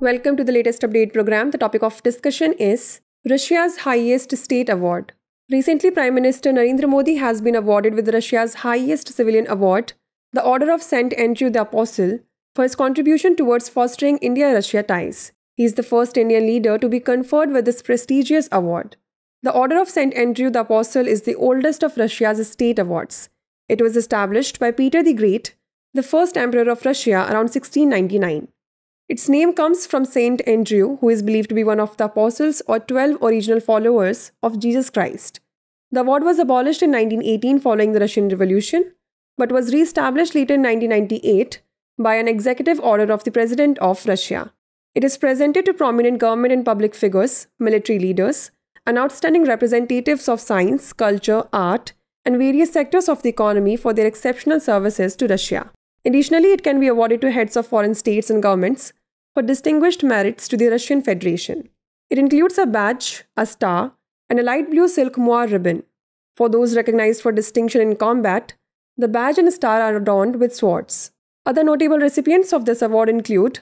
Welcome to the latest update program. The topic of discussion is Russia's highest state award. Recently, Prime Minister Narendra Modi has been awarded with Russia's highest civilian award, the Order of St. Andrew the Apostle, for his contribution towards fostering India Russia ties. He is the first Indian leader to be conferred with this prestigious award. The Order of St. Andrew the Apostle is the oldest of Russia's state awards. It was established by Peter the Great, the first emperor of Russia, around 1699. Its name comes from Saint Andrew, who is believed to be one of the apostles or 12 original followers of Jesus Christ. The award was abolished in 1918 following the Russian Revolution, but was re established later in 1998 by an executive order of the President of Russia. It is presented to prominent government and public figures, military leaders, and outstanding representatives of science, culture, art, and various sectors of the economy for their exceptional services to Russia. Additionally, it can be awarded to heads of foreign states and governments for distinguished merits to the Russian Federation. It includes a badge, a star, and a light blue silk moire ribbon. For those recognized for distinction in combat, the badge and star are adorned with swords. Other notable recipients of this award include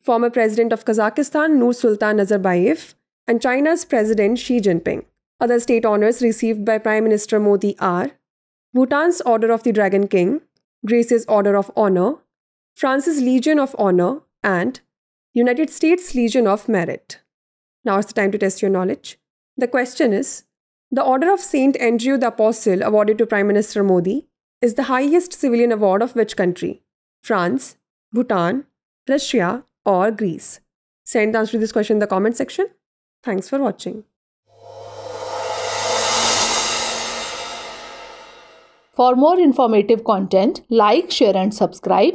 former President of Kazakhstan Nur Sultan Nazarbayev and China's President Xi Jinping. Other state honors received by Prime Minister Modi are Bhutan's Order of the Dragon King, Grace's Order of Honor, France's Legion of Honor, and United States Legion of Merit. Now it's the time to test your knowledge. The question is The Order of St. Andrew the Apostle awarded to Prime Minister Modi is the highest civilian award of which country? France, Bhutan, Russia, or Greece? Send the answer to this question in the comment section. Thanks for watching. For more informative content, like, share, and subscribe